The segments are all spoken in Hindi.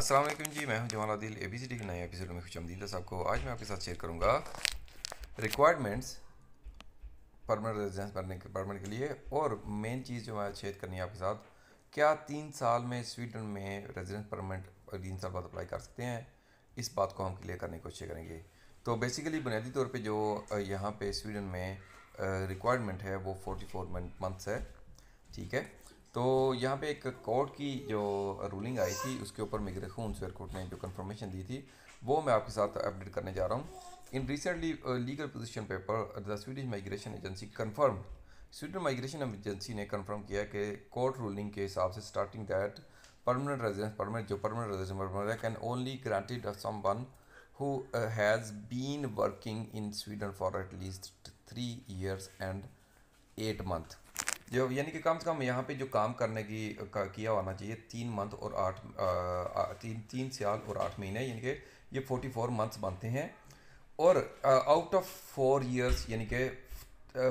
असलम जी मैं हूं Jamal Adil A B C D के नए एपिसोड में खुश आमदीद साहब को आज मैं आपके साथ शेयर करूंगा रिक्वायरमेंट्स परमानेंट रेजिडेंस बनने के परमानेंट के लिए और मेन चीज़ जो मैं शेयर करनी है आपके साथ क्या तीन साल में स्वीडन में रेजिडेंस परमानेंट तीन साल बाद अप्लाई कर सकते हैं इस बात को हम क्लियर करने की कोशिश करेंगे तो बेसिकली बुनियादी तौर पर जो यहाँ पर स्वीडन में रिक्वायरमेंट है वो फोर्टी फोर मंथ्स है ठीक है तो यहाँ पे एक कोर्ट की जो रूलिंग आई थी उसके ऊपर मिगरे खून स्वेयर कोर्ट ने जो कन्फर्मेशन दी थी वो मैं आपके साथ अपडेट करने जा रहा हूँ in recently legal position paper the Swedish Migration Agency confirm Sweden migration agency ने कन्फर्म किया कि कोर्ट रूलिंग के हिसाब से starting that permanent residence permanent जो permanent residence can only granted some one who has been working in Sweden for at least three years and eight month जो यानी कि कम से कम यहाँ पे जो काम करने की का किया होना चाहिए तीन मंथ और आठ तीन तीन साल और आठ महीने यानी कि ये फोर्टी फोर मंथ्स बनते हैं और आउट ऑफ फोर ईयर्स यानी कि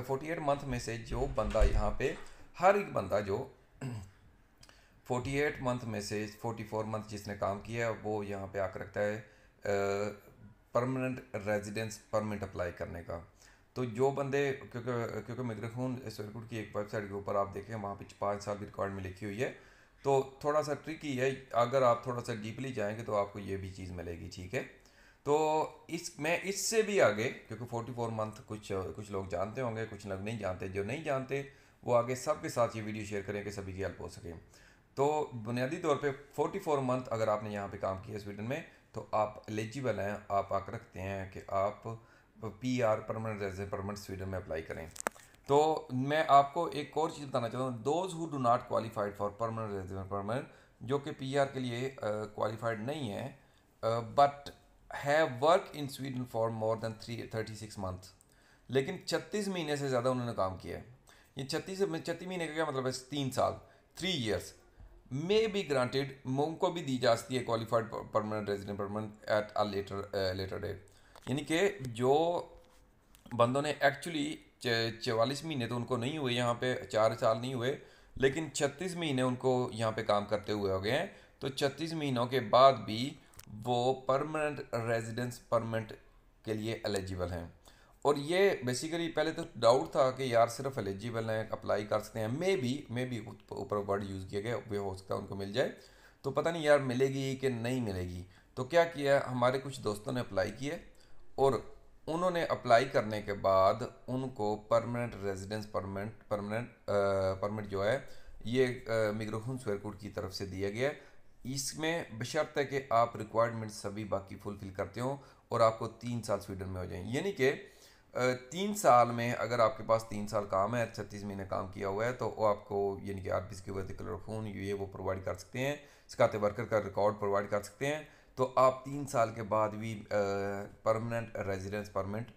फोर्टी एट मंथ में से जो बंदा यहाँ पे हर एक बंदा जो फोर्टी एट मंथ में से फोर्टी फोर मंथ जिसने काम किया है वो यहाँ पे आकर रखता है परमानेंट रेजिडेंस परमिट अप्लाई करने का तो जो बंदे क्योंकि क्योंकि माइक्रोफोन सर्कुट की एक वेबसाइट के ऊपर आप देखें वहाँ पे पाँच साल की रिकॉर्ड में लिखी हुई है तो थोड़ा सा ट्रिकी है अगर आप थोड़ा सा डीपली जाएंगे तो आपको ये भी चीज़ मिलेगी ठीक है तो इस मैं इससे भी आगे क्योंकि 44 मंथ कुछ कुछ लोग जानते होंगे कुछ लोग नहीं जानते जो नहीं जानते वो आगे सबके साथ ये वीडियो शेयर करें कि सभी की हेल्प हो सके तो बुनियादी तौर पे 44 मंथ अगर आपने यहाँ पे काम किया स्वीडन में तो आप एलिजिबल हैं आप आकर रखते हैं कि आप P R permanent resident permanent Sweden में अप्लाई करें तो मैं आपको एक और चीज़ बताना चाहता हूँ those who do not qualified for permanent resident permanent जो कि पी आर के लिए क्वालिफाइड uh, नहीं है but have work in Sweden for more than three thirty six month लेकिन छत्तीस महीने से ज़्यादा उन्होंने काम किया है ये छत्तीस छत्तीस महीने का क्या मतलब है तीन साल three years may be granted उनको भी दी जा सकती है qualified permanent resident permanent at a later later date यानी कि जो बंदों ने एक्चुअली चवालीस महीने तो उनको नहीं हुए यहाँ पे चार साल नहीं हुए लेकिन छत्तीस महीने उनको यहाँ पे काम करते हुए हो गए हैं तो छत्तीस महीनों के बाद भी वो परमानेंट रेजिडेंस परमानेंट के लिए एलिजिबल हैं और ये बेसिकली पहले तो डाउट था कि यार सिर्फ एलिजिबल हैं अप्लाई कर सकते हैं मे भी मे भी ऊपर वर्ड यूज़ किया गया वे हो सकता है उनको मिल जाए तो पता नहीं यार मिलेगी कि नहीं मिलेगी तो क्या किया हमारे कुछ दोस्तों ने अप्लाई किया और उन्होंने अप्लाई करने के बाद उनको permanent residence permanent permanent permit जो है ये मिग्रोहन स्वेरकूट की तरफ से दिया गया इसमें बशर्त है कि आप रिक्वायरमेंट सभी बाकी फुलफिल करते हो और आपको तीन साल स्वीडन में हो जाए यानी कि तीन साल में अगर आपके पास तीन साल काम है छत्तीस महीने काम किया हुआ है तो वो आपको यानी कि आप पी वर्दी कलर फोन ये वो प्रोवाइड कर सकते हैं स्काते तो वर्कर का रिकॉर्ड प्रोवाइड कर सकते हैं तो आप तीन साल के बाद भी परमानेंट रेजिडेंस परमिट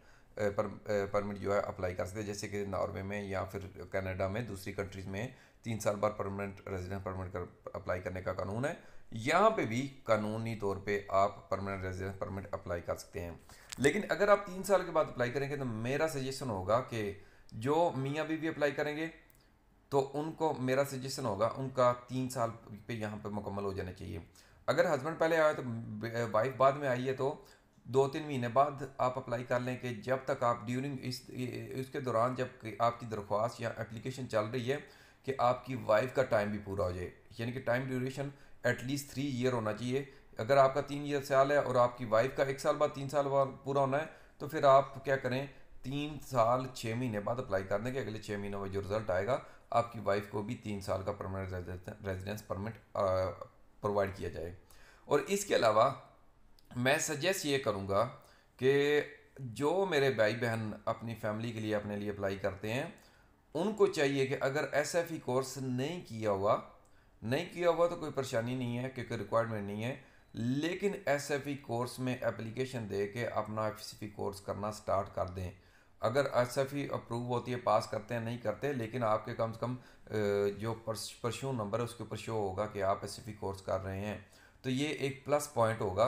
परमिट जो है अप्लाई कर सकते हैं जैसे कि नॉर्वे में या फिर कनाडा में दूसरी कंट्रीज़ में तीन साल बाद परमानेंट रेजिडेंस परमिट कर अप्लाई करने का कानून है यहाँ पे भी कानूनी तौर पे आप परमानेंट रेजिडेंस परमिट अप्लाई कर सकते हैं लेकिन अगर आप तीन साल के बाद अप्लाई करेंगे तो मेरा सजेशन होगा कि जो मियाँ बीवी अप्लाई करेंगे तो उनको मेरा सजेशन होगा उनका तीन साल पे यहाँ पे मुकम्मल हो जाना चाहिए अगर हस्बैंड पहले आया तो वाइफ बाद में आई है तो दो तीन महीने बाद आप अप्लाई कर लें कि जब तक आप ड्यूरिंग इस उसके दौरान जब आपकी दरख्वास्त या एप्लीकेशन चल रही है कि आपकी वाइफ का टाइम भी पूरा हो जाए यानी कि time duration at least three year होना चाहिए अगर आपका तीन ईयर साल है और आपकी वाइफ का एक साल बाद तीन साल बाद पूरा होना है तो फिर आप क्या करें तीन साल छः महीने बाद अप्लाई कर देंगे अगले छः महीनों में जो रिज़ल्ट आएगा आपकी वाइफ को भी तीन साल का परमानेंट रेजिडेंस परमिट प्रोवाइड किया जाए और इसके अलावा मैं सजेस्ट ये करूँगा कि जो मेरे भाई बहन अपनी फैमिली के लिए अपने लिए अप्लाई करते हैं उनको चाहिए कि अगर एस एफ ई कोर्स नहीं किया हुआ नहीं किया हुआ तो कोई परेशानी नहीं है क्योंकि रिक्वायरमेंट नहीं है लेकिन एस एफ ई कोर्स में एप्लीकेशन दे के अपना एस एफ पी कोर्स करना स्टार्ट कर दें अगर एस एफ ई अप्रूव होती है पास करते हैं नहीं करते लेकिन आपके कम से कम जो परस्यू नंबर है उसके ऊपर शो होगा कि आप एस कोर्स कर रहे हैं तो ये एक प्लस पॉइंट होगा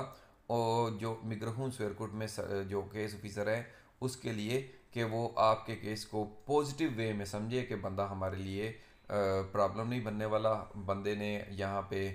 और जो मिग्रहून स्वेरकुट में जो केस ऑफिसर है उसके लिए कि वो आपके केस को पॉजिटिव वे में समझे कि बंदा हमारे लिए प्रॉब्लम नहीं बनने वाला बंदे ने यहाँ पे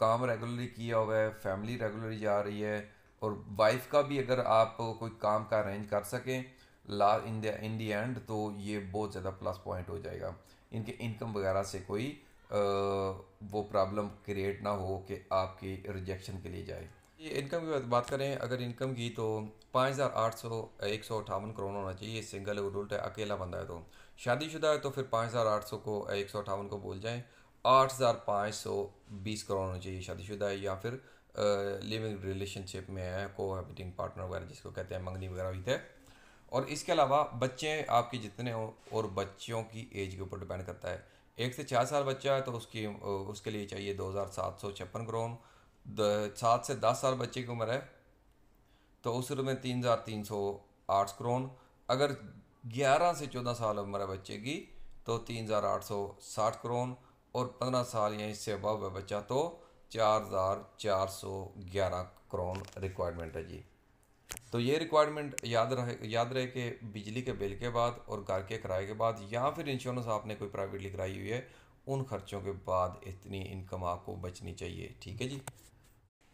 काम रेगुलरली किया हुआ है फैमिली रेगुलरली जा रही है और वाइफ का भी अगर आप कोई काम का अरेंज कर सकें ला in the in the and तो ये बहुत ज़्यादा प्लस पॉइंट हो जाएगा इनके इनकम वगैरह से कोई आ, वो प्रॉब्लम क्रिएट ना हो कि आपकी रिजेक्शन के लिए जाए ये इनकम की बात करें अगर इनकम की तो पाँच हज़ार आठ सौ एक सौ अठावन करोड़ होना चाहिए सिंगल एडल्ट है अकेला बंदा है तो शादीशुदा है तो फिर पाँच हज़ार आठ सौ को एक सौ अठावन को बोल जाएँ आठ हज़ार पाँच सौ बीस करोड़ होना चाहिए शादीशुदा है या फिर लिविंग रिलेशनशिप में है को हैबिटिंग पार्टनर वगैरह जिसको कहते हैं मंगनी वगैरह भी थे और इसके अलावा बच्चे आपके जितने हों और बच्चों की एज के ऊपर डिपेंड करता है एक से चार साल बच्चा है तो उसकी उसके लिए चाहिए दो हज़ार सात सौ छप्पन ग्राम सात से दस साल बच्चे की उम्र है तो उस में तीन हज़ार तीन सौ आठ क्रोन अगर ग्यारह से चौदह साल उम्र है बच्चे की तो तीन हज़ार आठ सौ साठ क्रोन और पंद्रह साल या इससे अब है बच्चा तो चार हज़ार चार सौ ग्यारह क्रोन रिक्वायरमेंट है जी तो ये रिक्वायरमेंट याद रहे याद रहे कि बिजली के बिल के बाद और घर के किराए के बाद या फिर इंश्योरेंस आपने कोई प्राइवेटली कराई हुई है उन खर्चों के बाद इतनी इनकम आपको बचनी चाहिए ठीक है जी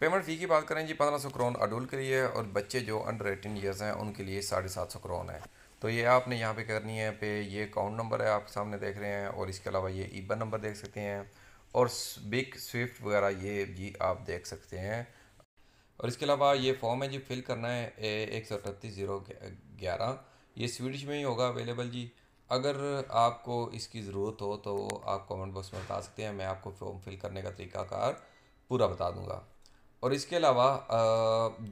पेमेंट फ़ी की बात करें जी पंद्रह सौ क्रोन अडोल के लिए और बच्चे जो अंडर एटीन ईयर्स हैं उनके लिए साढ़े सात सौ क्रोन है तो ये आपने यहाँ पे करनी है पे ये अकाउंट नंबर है आप सामने देख रहे हैं और इसके अलावा ये ईबन नंबर देख सकते हैं और बिग स्विफ्ट वगैरह ये भी आप देख सकते हैं और इसके अलावा ये फॉर्म है जी फिल करना है ए एक सौ अठतीस ज़ीरो ग्यारह ये स्वीडिश में ही होगा अवेलेबल जी अगर आपको इसकी ज़रूरत हो तो आप कमेंट बॉक्स में बता सकते हैं मैं आपको फॉर्म फिल करने का तरीकाकार पूरा बता दूंगा और इसके अलावा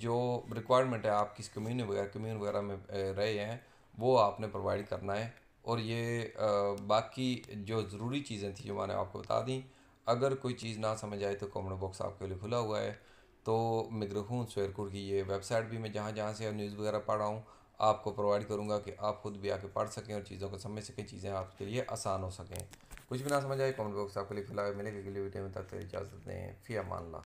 जो रिक्वायरमेंट है आप किस कम्यून वगैरह कम्यून वगैरह में रहे हैं वो आपने प्रोवाइड करना है और ये बाकी जो ज़रूरी चीज़ें थी जो मैंने आपको बता दी अगर कोई चीज़ ना समझ आए तो कमेंट बॉक्स आपके लिए खुला हुआ है तो मैं ग्रहूँ सैरकुर की ये वेबसाइट भी मैं जहाँ जहाँ से न्यूज़ वगैरह पढ़ रहा हूँ आपको प्रोवाइड करूँगा कि आप खुद भी आके पढ़ सकें और चीज़ों को समझ सकें चीज़ें आपके लिए आसान हो सकें कुछ भी ना समझ आए कमेंट बॉक्स आपके लिए फिलहाल मिलेगी अगली वीडियो में तब तक इजाज़त दें फ़ी अमान